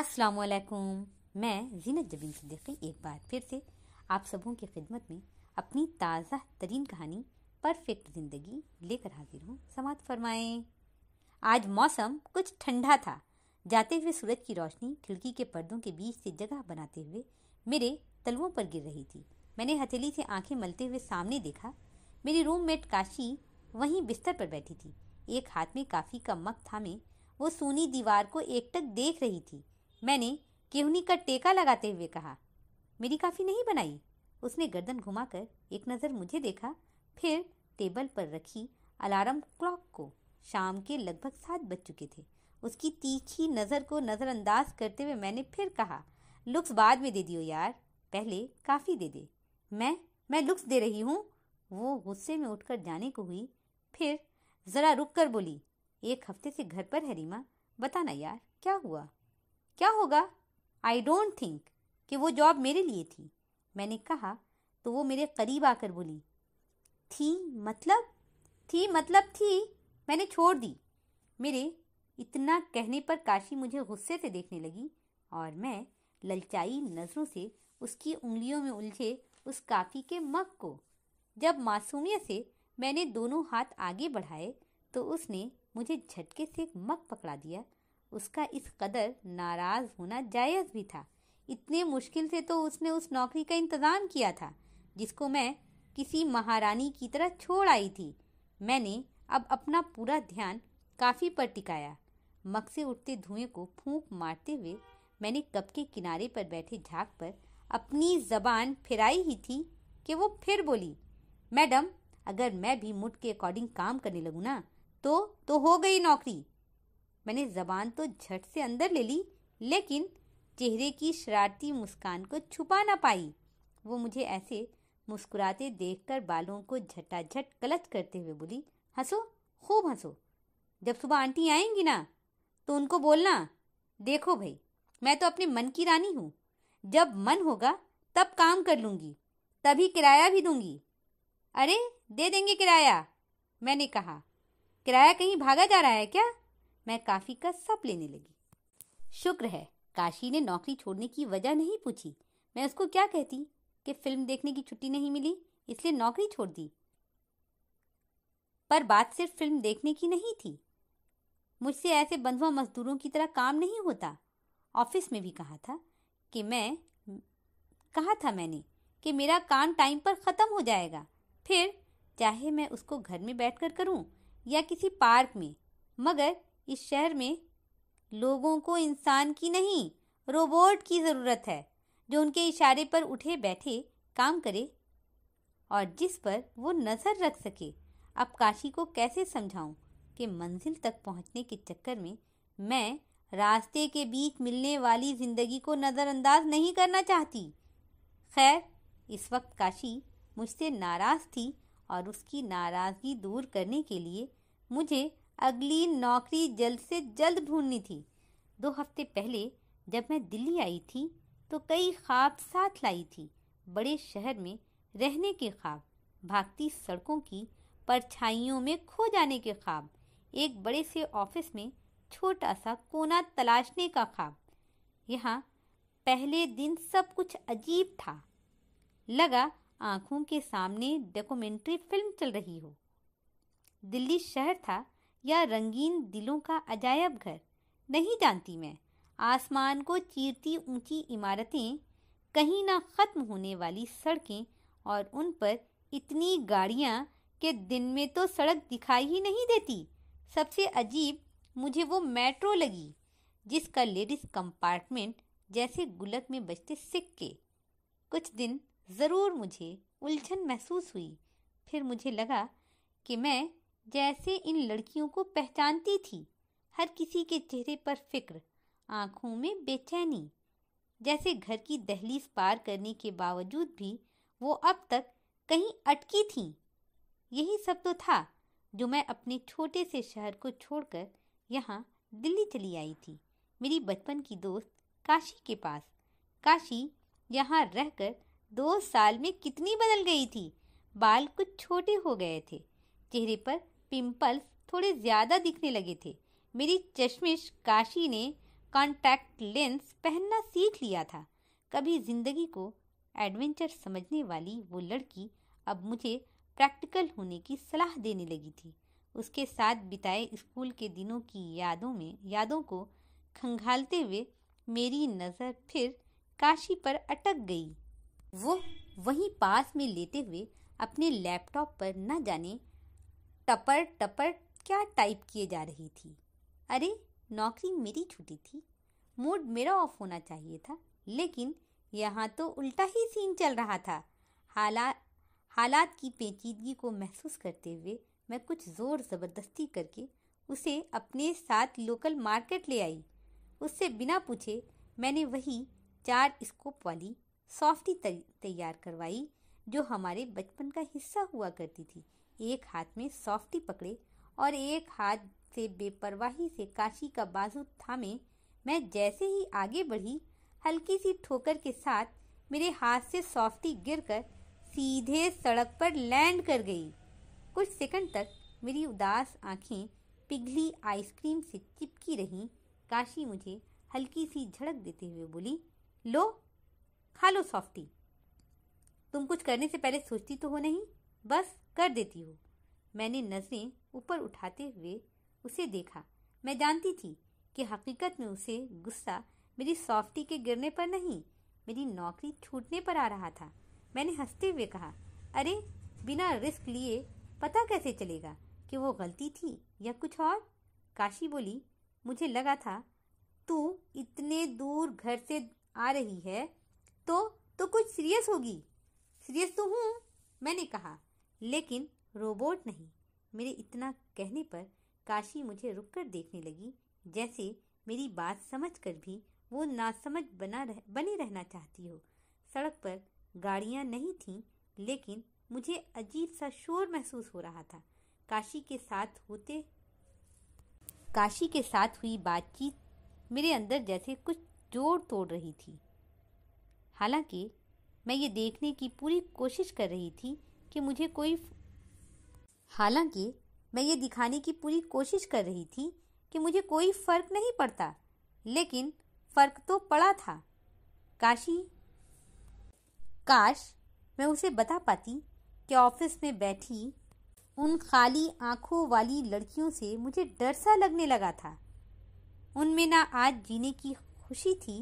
अस्सलाम वालेकुम मैं जीनत जबीन सिद्दीकी एक बार फिर से आप सबों की खिदमत में अपनी ताज़ा तरीन कहानी परफेक्ट ज़िंदगी लेकर हाजिर हूँ समात फरमाएं आज मौसम कुछ ठंडा था जाते हुए सूरज की रोशनी खिड़की के पर्दों के बीच से जगह बनाते हुए मेरे तलवों पर गिर रही थी मैंने हथेली से आंखें मलते हुए सामने देखा मेरी रूममेट काशी वहीं बिस्तर पर बैठी थी एक हाथ में काफ़ी का मग थामे वो सोनी दीवार को एकटक देख रही थी मैंने केहनी का टेका लगाते हुए कहा मेरी काफ़ी नहीं बनाई उसने गर्दन घुमाकर एक नज़र मुझे देखा फिर टेबल पर रखी अलार्म क्लॉक को शाम के लगभग सात बज चुके थे उसकी तीखी नज़र को नज़रअंदाज करते हुए मैंने फिर कहा लुक्स बाद में दे दियो यार पहले काफ़ी दे दे मैं मैं लुक्स दे रही हूँ वो गुस्से में उठकर जाने को हुई फिर ज़रा रुक कर बोली एक हफ्ते से घर पर है रीमा बताना यार क्या हुआ क्या होगा आई डोंट थिंक कि वो जॉब मेरे लिए थी मैंने कहा तो वो मेरे करीब आकर बोली थी मतलब थी मतलब थी मैंने छोड़ दी मेरे इतना कहने पर काशी मुझे गुस्से से देखने लगी और मैं ललचाई नज़रों से उसकी उंगलियों में उलझे उस काफ़ी के मग को जब मासूमियत से मैंने दोनों हाथ आगे बढ़ाए तो उसने मुझे झटके से मग पकड़ा दिया उसका इस कदर नाराज होना जायज़ भी था इतने मुश्किल से तो उसने उस नौकरी का इंतज़ाम किया था जिसको मैं किसी महारानी की तरह छोड़ आई थी मैंने अब अपना पूरा ध्यान काफ़ी पर टिकाया मग से उठते धुएं को फूंक मारते हुए मैंने कप के किनारे पर बैठे झाक पर अपनी जबान फिराई ही थी कि वो फिर बोली मैडम अगर मैं भी मुठ के अकॉर्डिंग काम करने लगूँ ना तो तो हो गई नौकरी मैंने जबान तो झट से अंदर ले ली लेकिन चेहरे की शरारती मुस्कान को छुपा ना पाई वो मुझे ऐसे मुस्कुराते देखकर बालों को झटाझट गलत करते हुए बोली हंसो खूब हंसो जब सुबह आंटी आएंगी ना तो उनको बोलना देखो भाई मैं तो अपने मन की रानी हूँ जब मन होगा तब काम कर लूँगी तभी किराया भी दूंगी अरे दे देंगे किराया मैंने कहा किराया कहीं भागा जा रहा है क्या मैं काफी का सब लेने लगी शुक्र है काशी ने नौकरी छोड़ने की वजह नहीं पूछी मैं उसको क्या कहती कि फिल्म देखने की छुट्टी नहीं मिली इसलिए नौकरी छोड़ दी पर बात सिर्फ फिल्म देखने की नहीं थी मुझसे ऐसे बंधुआ मजदूरों की तरह काम नहीं होता ऑफिस में भी कहा था कि मैं कहा था मैंने कि मेरा काम टाइम पर ख़त्म हो जाएगा फिर चाहे मैं उसको घर में बैठकर करूं या किसी पार्क में मगर इस शहर में लोगों को इंसान की नहीं रोबोट की ज़रूरत है जो उनके इशारे पर उठे बैठे काम करे और जिस पर वो नज़र रख सके अब काशी को कैसे समझाऊं कि मंजिल तक पहुंचने के चक्कर में मैं रास्ते के बीच मिलने वाली ज़िंदगी को नज़रअंदाज नहीं करना चाहती खैर इस वक्त काशी मुझसे नाराज़ थी और उसकी नाराज़गी दूर करने के लिए मुझे अगली नौकरी जल्द से जल्द ढूंढनी थी दो हफ्ते पहले जब मैं दिल्ली आई थी तो कई ख्वाब साथ लाई थी बड़े शहर में रहने के ख्वाब भागती सड़कों की परछाइयों में खो जाने के ख्वाब एक बड़े से ऑफिस में छोटा सा कोना तलाशने का ख्वाब यहाँ पहले दिन सब कुछ अजीब था लगा आंखों के सामने डॉक्यूमेंट्री फिल्म चल रही हो दिल्ली शहर था या रंगीन दिलों का अजायब घर नहीं जानती मैं आसमान को चीरती ऊंची इमारतें कहीं ना ख़त्म होने वाली सड़कें और उन पर इतनी गाड़ियाँ कि दिन में तो सड़क दिखाई ही नहीं देती सबसे अजीब मुझे वो मेट्रो लगी जिसका लेडीज़ कंपार्टमेंट जैसे गुलक में बजते सिक्के कुछ दिन ज़रूर मुझे उलझन महसूस हुई फिर मुझे लगा कि मैं जैसे इन लड़कियों को पहचानती थी हर किसी के चेहरे पर फिक्र आंखों में बेचैनी जैसे घर की दहलीज पार करने के बावजूद भी वो अब तक कहीं अटकी थी यही सब तो था जो मैं अपने छोटे से शहर को छोड़कर यहाँ दिल्ली चली आई थी मेरी बचपन की दोस्त काशी के पास काशी यहाँ रहकर दो साल में कितनी बदल गई थी बाल कुछ छोटे हो गए थे चेहरे पर पिंपल्स थोड़े ज़्यादा दिखने लगे थे मेरी चश्मिश काशी ने कॉन्टैक्ट लेंस पहनना सीख लिया था कभी ज़िंदगी को एडवेंचर समझने वाली वो लड़की अब मुझे प्रैक्टिकल होने की सलाह देने लगी थी उसके साथ बिताए स्कूल के दिनों की यादों में यादों को खंगालते हुए मेरी नज़र फिर काशी पर अटक गई वो वहीं पास में लेते हुए अपने लैपटॉप पर न जाने टपर टपर क्या टाइप किए जा रही थी अरे नौकरी मेरी छुट्टी थी मूड मेरा ऑफ होना चाहिए था लेकिन यहाँ तो उल्टा ही सीन चल रहा था हाला हालात की पेचीदगी को महसूस करते हुए मैं कुछ ज़ोर ज़बरदस्ती करके उसे अपने साथ लोकल मार्केट ले आई उससे बिना पूछे मैंने वही चार स्कोप वाली सॉफ्टी तैयार करवाई जो हमारे बचपन का हिस्सा हुआ करती थी एक हाथ में सॉफ्टी पकड़े और एक हाथ से बेपरवाही से काशी का बाजू थामे मैं जैसे ही आगे बढ़ी हल्की सी ठोकर के साथ मेरे हाथ से सॉफ्टी गिरकर सीधे सड़क पर लैंड कर गई कुछ सेकंड तक मेरी उदास आंखें पिघली आइसक्रीम से चिपकी रहीं काशी मुझे हल्की सी झड़क देते हुए बोली लो खा लो सॉफ्टी तुम कुछ करने से पहले सोचती तो हो नहीं बस कर देती हो मैंने नजरें ऊपर उठाते हुए उसे देखा मैं जानती थी कि हकीकत में उसे गुस्सा मेरी सॉफ्टी के गिरने पर नहीं मेरी नौकरी छूटने पर आ रहा था मैंने हंसते हुए कहा अरे बिना रिस्क लिए पता कैसे चलेगा कि वो गलती थी या कुछ और काशी बोली मुझे लगा था तू इतने दूर घर से आ रही है तो तो कुछ सीरियस होगी सीरियस तो हूँ मैंने कहा लेकिन रोबोट नहीं मेरे इतना कहने पर काशी मुझे रुककर देखने लगी जैसे मेरी बात समझकर भी वो नासमझ बना रह बनी रहना चाहती हो सड़क पर गाड़ियाँ नहीं थीं लेकिन मुझे अजीब सा शोर महसूस हो रहा था काशी के साथ होते काशी के साथ हुई बातचीत मेरे अंदर जैसे कुछ जोड़ तोड़ रही थी हालांकि मैं ये देखने की पूरी कोशिश कर रही थी कि मुझे कोई हालांकि मैं ये दिखाने की पूरी कोशिश कर रही थी कि मुझे कोई फ़र्क नहीं पड़ता लेकिन फ़र्क तो पड़ा था काशी काश मैं उसे बता पाती कि ऑफिस में बैठी उन खाली आंखों वाली लड़कियों से मुझे डर सा लगने लगा था उनमें ना आज जीने की खुशी थी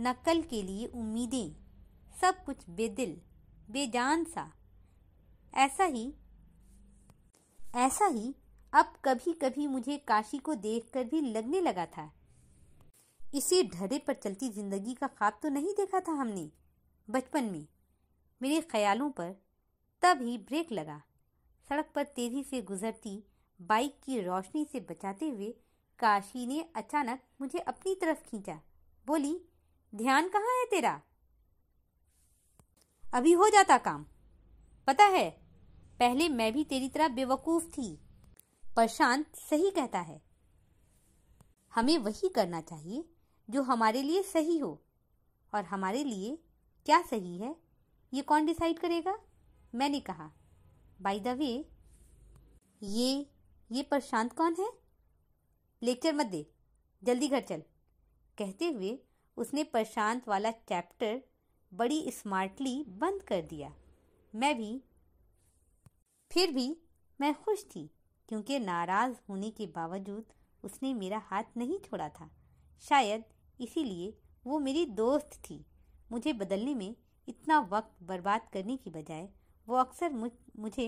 न कल के लिए उम्मीदें सब कुछ बेदिल बेजान सा ऐसा ही ऐसा ही अब कभी कभी मुझे काशी को देखकर भी लगने लगा था इसी ढरे पर चलती जिंदगी का ख्वाब तो नहीं देखा था हमने बचपन में मेरे ख्यालों पर तब ही ब्रेक लगा सड़क पर तेजी से गुजरती बाइक की रोशनी से बचाते हुए काशी ने अचानक मुझे अपनी तरफ खींचा बोली ध्यान कहाँ है तेरा अभी हो जाता काम पता है पहले मैं भी तेरी तरह बेवकूफ थी प्रशांत सही कहता है हमें वही करना चाहिए जो हमारे लिए सही हो और हमारे लिए क्या सही है ये कौन डिसाइड करेगा मैंने कहा बाय द वे ये ये प्रशांत कौन है लेक्चर मत दे जल्दी घर चल कहते हुए उसने प्रशांत वाला चैप्टर बड़ी स्मार्टली बंद कर दिया मैं भी फिर भी मैं खुश थी क्योंकि नाराज़ होने के बावजूद उसने मेरा हाथ नहीं छोड़ा था शायद इसीलिए वो मेरी दोस्त थी मुझे बदलने में इतना वक्त बर्बाद करने की बजाय वो अक्सर मुझ मुझे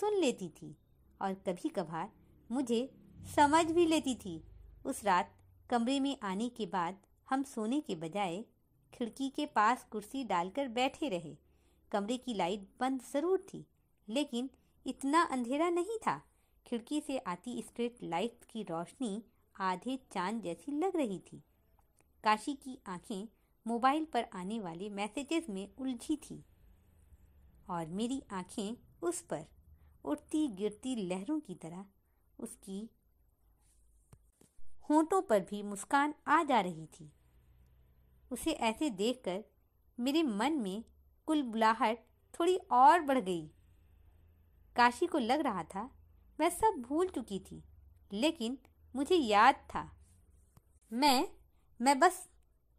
सुन लेती थी और कभी कभार मुझे समझ भी लेती थी उस रात कमरे में आने के बाद हम सोने के बजाय खिड़की के पास कुर्सी डालकर बैठे रहे कमरे की लाइट बंद जरूर थी लेकिन इतना अंधेरा नहीं था खिड़की से आती स्ट्रीट लाइट की रोशनी आधे चांद जैसी लग रही थी काशी की आंखें मोबाइल पर आने वाले मैसेजेस में उलझी थी और मेरी आंखें उस पर उठती गिरती लहरों की तरह उसकी होंठों पर भी मुस्कान आ जा रही थी उसे ऐसे देखकर मेरे मन में कुलबुलाहट थोड़ी और बढ़ गई काशी को लग रहा था मैं सब भूल चुकी थी लेकिन मुझे याद था मैं मैं बस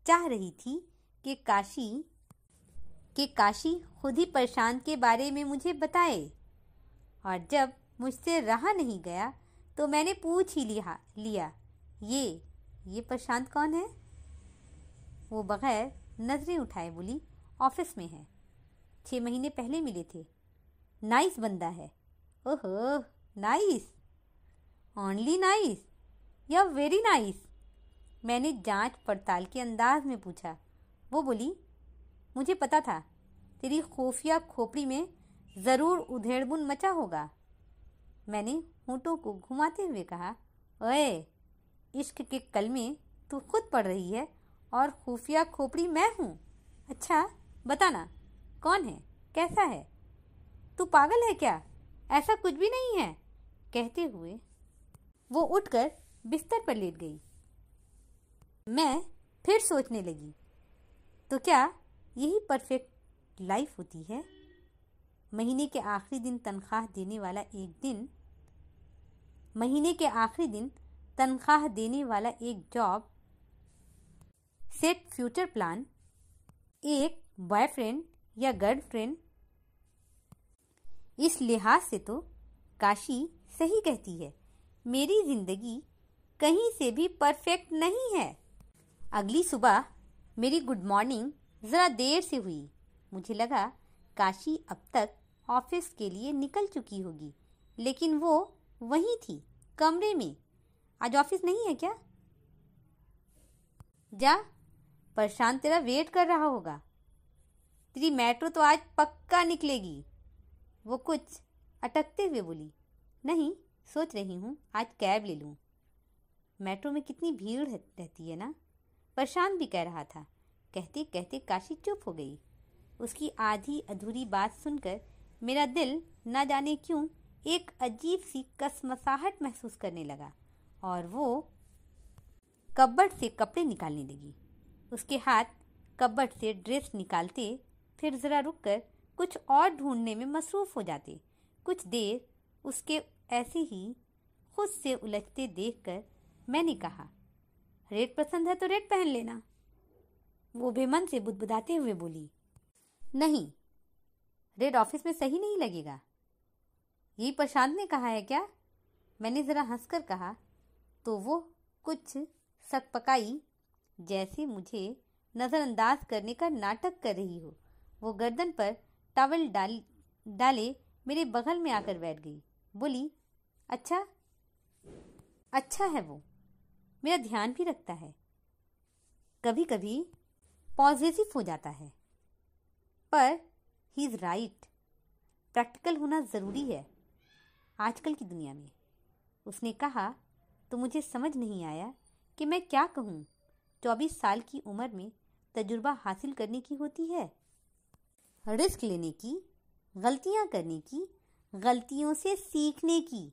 चाह रही थी कि काशी कि काशी खुद ही प्रशांत के बारे में मुझे बताए और जब मुझसे रहा नहीं गया तो मैंने पूछ ही लिया लिया ये ये प्रशांत कौन है वो बग़ैर नज़रें उठाए बोली ऑफिस में है छः महीने पहले मिले थे नाइस बंदा है ओहो नाइस ओनली नाइस या वेरी नाइस मैंने जांच पड़ताल के अंदाज में पूछा वो बोली मुझे पता था तेरी खुफिया खोपड़ी में ज़रूर उधेड़बुन मचा होगा मैंने होंठों को घुमाते हुए कहा ओए इश्क के कल में तू खुद पढ़ रही है और खुफिया खोपड़ी मैं हूँ अच्छा बताना कौन है कैसा है तू पागल है क्या ऐसा कुछ भी नहीं है कहते हुए वो उठकर बिस्तर पर लेट गई मैं फिर सोचने लगी तो क्या यही परफेक्ट लाइफ होती है महीने के आखिरी दिन तनख्वाह देने वाला एक दिन महीने के आखिरी दिन तनख्वाह देने वाला एक जॉब सेट फ्यूचर प्लान एक बॉयफ्रेंड या गर्लफ्रेंड इस लिहाज से तो काशी सही कहती है मेरी ज़िंदगी कहीं से भी परफेक्ट नहीं है अगली सुबह मेरी गुड मॉर्निंग ज़रा देर से हुई मुझे लगा काशी अब तक ऑफिस के लिए निकल चुकी होगी लेकिन वो वहीं थी कमरे में आज ऑफिस नहीं है क्या जा प्रशांत तेरा वेट कर रहा होगा तेरी मेट्रो तो आज पक्का निकलेगी वो कुछ अटकते हुए बोली नहीं सोच रही हूँ आज कैब ले लूँ मेट्रो में कितनी भीड़ रहती है ना प्रशांत भी कह रहा था कहते कहते काशी चुप हो गई उसकी आधी अधूरी बात सुनकर मेरा दिल न जाने क्यों एक अजीब सी कसमसाहट महसूस करने लगा और वो कब्बड़ से कपड़े निकालने लगी उसके हाथ कब्बट से ड्रेस निकालते फिर ज़रा रुक कर कुछ और ढूंढने में मसरूफ़ हो जाते कुछ देर उसके ऐसे ही खुद से उलझते देख कर मैंने कहा रेड पसंद है तो रेड पहन लेना वो बेमन से बुदबुदाते हुए बोली नहीं रेड ऑफिस में सही नहीं लगेगा यही प्रशांत ने कहा है क्या मैंने ज़रा हंसकर कहा तो वो कुछ सकपकाई जैसे मुझे नज़रअंदाज करने का नाटक कर रही हो वो गर्दन पर टावल डाल डाले मेरे बगल में आकर बैठ गई बोली अच्छा अच्छा है वो मेरा ध्यान भी रखता है कभी कभी पॉजिटिव हो जाता है पर ही इज़ राइट प्रैक्टिकल होना ज़रूरी है आजकल की दुनिया में उसने कहा तो मुझे समझ नहीं आया कि मैं क्या कहूँ चौबीस साल की उम्र में तजुर्बा हासिल करने की होती है रिस्क लेने की गलतियां करने की गलतियों से सीखने की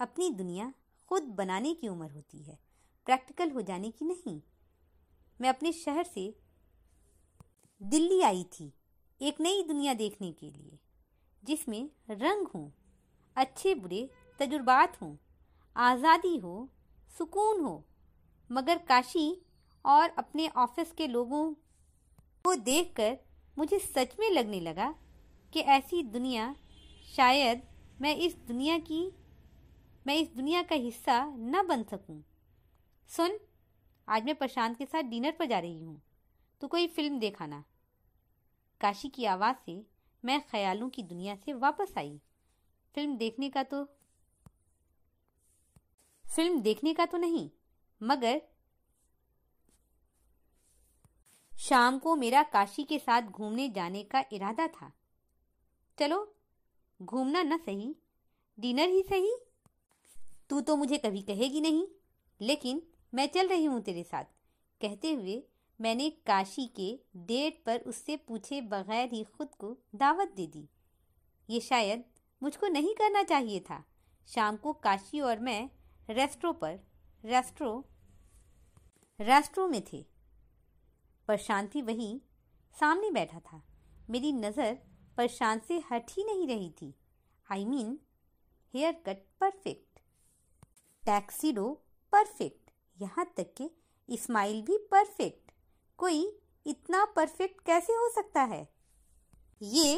अपनी दुनिया खुद बनाने की उम्र होती है प्रैक्टिकल हो जाने की नहीं मैं अपने शहर से दिल्ली आई थी एक नई दुनिया देखने के लिए जिसमें रंग हों अच्छे बुरे तजुर्बात हों आज़ादी हो सुकून हो मगर काशी और अपने ऑफिस के लोगों को देखकर मुझे सच में लगने लगा कि ऐसी दुनिया शायद मैं इस दुनिया की मैं इस दुनिया का हिस्सा न बन सकूं। सुन आज मैं प्रशांत के साथ डिनर पर जा रही हूँ तो कोई फिल्म देखाना काशी की आवाज़ से मैं ख्यालों की दुनिया से वापस आई फिल्म देखने का तो फिल्म देखने का तो नहीं मगर शाम को मेरा काशी के साथ घूमने जाने का इरादा था चलो घूमना न सही डिनर ही सही तू तो मुझे कभी कहेगी नहीं लेकिन मैं चल रही हूँ तेरे साथ कहते हुए मैंने काशी के डेट पर उससे पूछे बगैर ही खुद को दावत दे दी ये शायद मुझको नहीं करना चाहिए था शाम को काशी और मैं रेस्ट्रो पर रेस्ट्रो रेस्ट्रो में थे प्रशांति वहीं सामने बैठा था मेरी नज़र परशांत से हट ही नहीं रही थी I mean hair cut perfect tuxedo perfect यहाँ तक के इस्माइल भी परफेक्ट कोई इतना परफेक्ट कैसे हो सकता है ये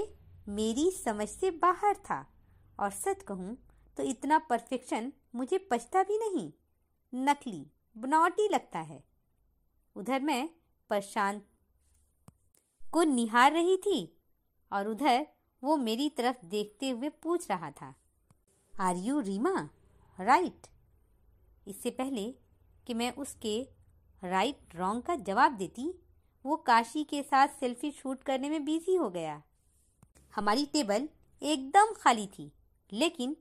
मेरी समझ से बाहर था और सच कहूँ तो इतना परफेक्शन मुझे पछता भी नहीं नकली बनावटी लगता है उधर मैं प्रशांत को निहार रही थी और उधर वो मेरी तरफ देखते हुए पूछ रहा था आर यू रीमा राइट इससे पहले कि मैं उसके राइट रॉन्ग का जवाब देती वो काशी के साथ सेल्फी शूट करने में बिजी हो गया हमारी टेबल एकदम खाली थी लेकिन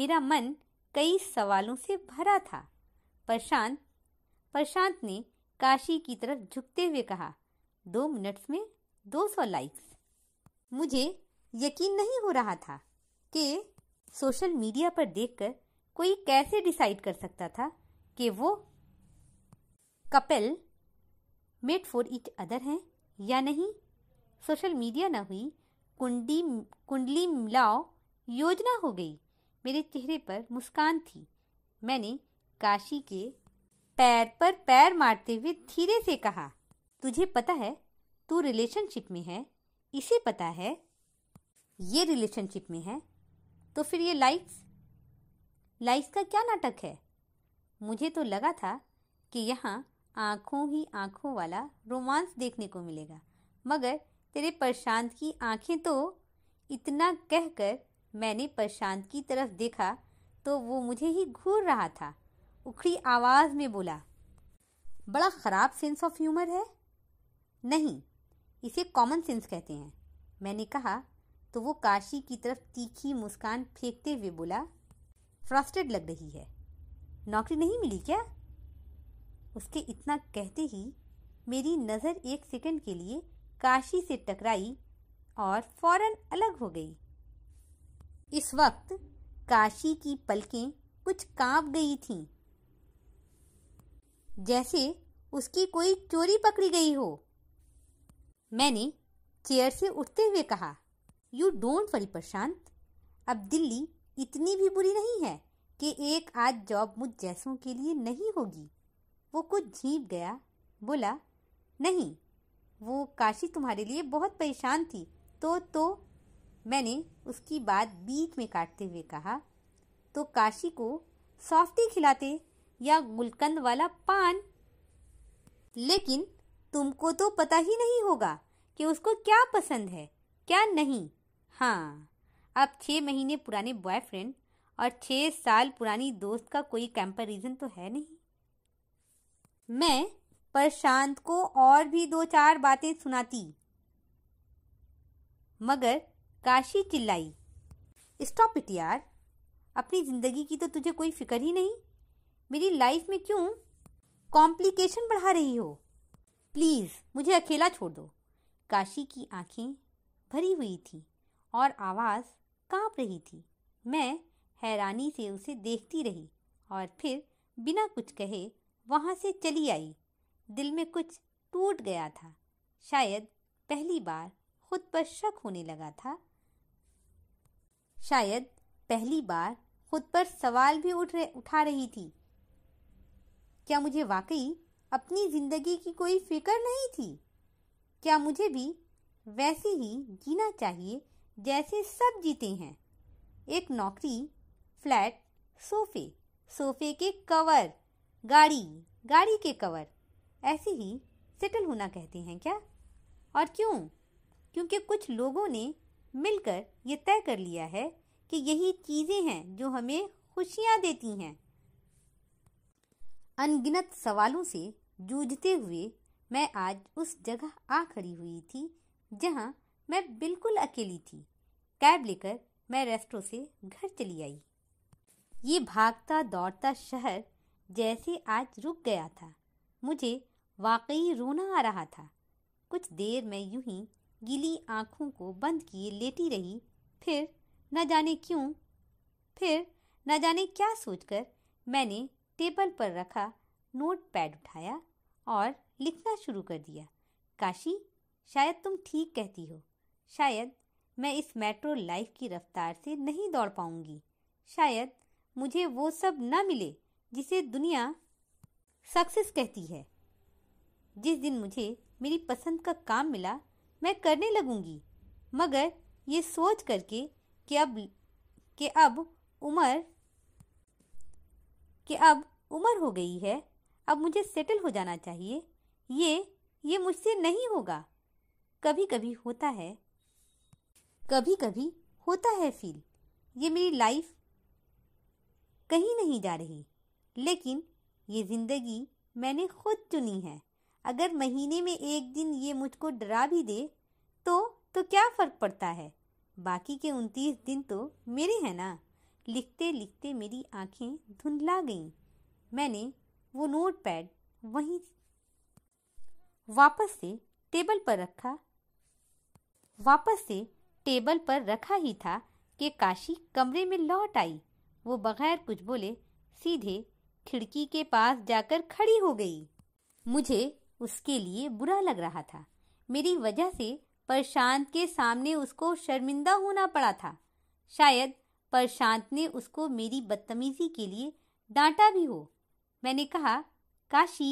मेरा मन कई सवालों से भरा था प्रशांत प्रशांत ने काशी की तरफ झुकते हुए कहा दो मिनट्स में 200 लाइक्स मुझे यकीन नहीं हो रहा था कि सोशल मीडिया पर देखकर कोई कैसे डिसाइड कर सकता था कि वो couple made for each other हैं या नहीं सोशल मीडिया ना हुई कुंडी कुंडली मिलाओ योजना हो गई मेरे चेहरे पर मुस्कान थी मैंने काशी के पैर पर पैर मारते हुए धीरे से कहा तुझे पता है तू रिलेशनशिप में है इसे पता है ये रिलेशनशिप में है तो फिर ये लाइफ लाइफ का क्या नाटक है मुझे तो लगा था कि यहाँ आँखों ही आँखों वाला रोमांस देखने को मिलेगा मगर तेरे प्रशांत की आंखें तो इतना कहकर मैंने प्रशांत की तरफ देखा तो वो मुझे ही घूर रहा था उखड़ी आवाज में बोला बड़ा खराब सेंस ऑफ ह्यूमर है नहीं इसे कॉमन सेंस कहते हैं मैंने कहा तो वो काशी की तरफ तीखी मुस्कान फेंकते हुए बोला फ्रस्टेड लग रही है नौकरी नहीं मिली क्या उसके इतना कहते ही मेरी नज़र एक सेकंड के लिए काशी से टकराई और फौरन अलग हो गई इस वक्त काशी की पलकें कुछ कांप गई थीं जैसे उसकी कोई चोरी पकड़ी गई हो मैंने चेयर से उठते हुए कहा यू डोंट वरी प्रशांत अब दिल्ली इतनी भी बुरी नहीं है कि एक आज जॉब मुझ जैसों के लिए नहीं होगी वो कुछ झीप गया बोला नहीं वो काशी तुम्हारे लिए बहुत परेशान थी तो तो मैंने उसकी बात बीच में काटते हुए कहा तो काशी को सॉफ्टी खिलाते या गुलकंद वाला पान लेकिन तुमको तो पता ही नहीं होगा कि उसको क्या पसंद है क्या नहीं हाँ अब छः महीने पुराने बॉयफ्रेंड और छः साल पुरानी दोस्त का कोई कंपैरिजन तो है नहीं मैं प्रशांत को और भी दो चार बातें सुनाती मगर काशी चिल्लाई स्टॉप इट यार अपनी ज़िंदगी की तो तुझे कोई फिक्र ही नहीं मेरी लाइफ में क्यों कॉम्प्लिकेशन बढ़ा रही हो प्लीज़ मुझे अकेला छोड़ दो काशी की आंखें भरी हुई थी और आवाज़ कांप रही थी मैं हैरानी से उसे देखती रही और फिर बिना कुछ कहे वहाँ से चली आई दिल में कुछ टूट गया था शायद पहली बार खुद पर शक होने लगा था शायद पहली बार खुद पर सवाल भी उठ रहे उठा रही थी क्या मुझे वाकई अपनी जिंदगी की कोई फिक्र नहीं थी क्या मुझे भी वैसे ही जीना चाहिए जैसे सब जीते हैं एक नौकरी फ्लैट सोफे सोफे के कवर गाड़ी गाड़ी के कवर ऐसे ही सेटल होना कहते हैं क्या और क्यों क्योंकि कुछ लोगों ने मिलकर ये तय कर लिया है कि यही चीज़ें हैं जो हमें खुशियाँ देती हैं अनगिनत सवालों से जूझते हुए मैं आज उस जगह आ खड़ी हुई थी जहां मैं बिल्कुल अकेली थी कैब लेकर मैं रेस्टो से घर चली आई ये भागता दौड़ता शहर जैसे आज रुक गया था मुझे वाकई रोना आ रहा था कुछ देर मैं यूं ही गीली आँखों को बंद किए लेटी रही फिर न जाने क्यों फिर न जाने क्या सोचकर मैंने टेबल पर रखा नोट पैड उठाया और लिखना शुरू कर दिया काशी शायद तुम ठीक कहती हो शायद मैं इस मेट्रो लाइफ की रफ्तार से नहीं दौड़ पाऊंगी शायद मुझे वो सब न मिले जिसे दुनिया सक्सेस कहती है जिस दिन मुझे मेरी पसंद का काम मिला मैं करने लगूंगी मगर ये सोच करके कि अब कि अब उम्र कि अब उम्र हो गई है अब मुझे सेटल हो जाना चाहिए ये ये मुझसे नहीं होगा कभी कभी होता है कभी कभी होता है फील ये मेरी लाइफ कहीं नहीं जा रही लेकिन ये ज़िंदगी मैंने खुद चुनी है अगर महीने में एक दिन ये मुझको डरा भी दे तो तो क्या फ़र्क पड़ता है बाकी के उनतीस दिन तो मेरे हैं ना लिखते लिखते मेरी आंखें धुंधला गईं मैंने वो नोट पैड वहीं वापस से टेबल पर रखा वापस से टेबल पर रखा ही था कि काशी कमरे में लौट आई वो बगैर कुछ बोले सीधे खिड़की के पास जाकर खड़ी हो गई मुझे उसके लिए बुरा लग रहा था मेरी वजह से प्रशांत के सामने उसको शर्मिंदा होना पड़ा था शायद पर शांत ने उसको मेरी बदतमीजी के लिए डांटा भी हो मैंने कहा काशी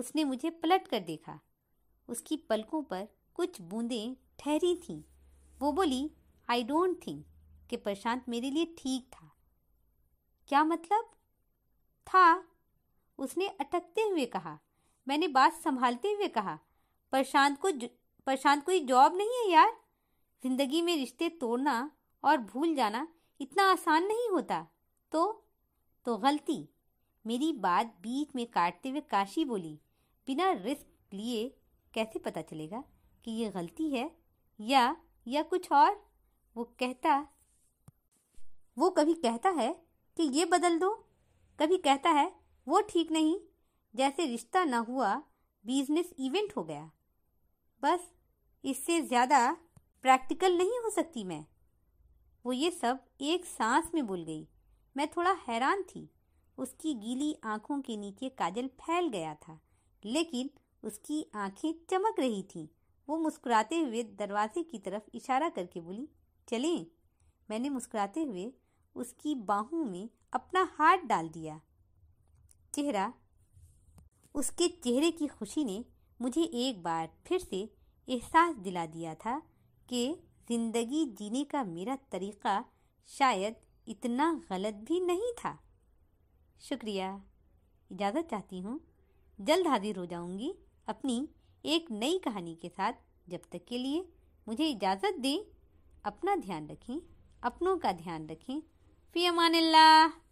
उसने मुझे पलट कर देखा उसकी पलकों पर कुछ बूंदें ठहरी थीं वो बोली आई डोंट थिंक कि प्रशांत मेरे लिए ठीक था क्या मतलब था उसने अटकते हुए कहा मैंने बात संभालते हुए कहा प्रशांत को प्रशांत कोई जॉब नहीं है यार जिंदगी में रिश्ते तोड़ना और भूल जाना इतना आसान नहीं होता तो तो गलती मेरी बात बीच में काटते हुए काशी बोली बिना रिस्क लिए कैसे पता चलेगा कि ये गलती है या या कुछ और वो कहता वो कभी कहता है कि ये बदल दो कभी कहता है वो ठीक नहीं जैसे रिश्ता ना हुआ बिजनेस इवेंट हो गया बस इससे ज़्यादा प्रैक्टिकल नहीं हो सकती मैं वो ये सब एक सांस में बोल गई मैं थोड़ा हैरान थी उसकी गीली आंखों के नीचे काजल फैल गया था लेकिन उसकी आंखें चमक रही थीं वो मुस्कुराते हुए दरवाजे की तरफ इशारा करके बोली चलें मैंने मुस्कुराते हुए उसकी बाहों में अपना हाथ डाल दिया चेहरा उसके चेहरे की खुशी ने मुझे एक बार फिर से एहसास दिला दिया था कि जिंदगी जीने का मेरा तरीक़ा शायद इतना गलत भी नहीं था शुक्रिया इजाज़त चाहती हूँ जल्द हाजिर हो जाऊँगी अपनी एक नई कहानी के साथ जब तक के लिए मुझे इजाज़त दें अपना ध्यान रखें अपनों का ध्यान रखें फ़ी अमान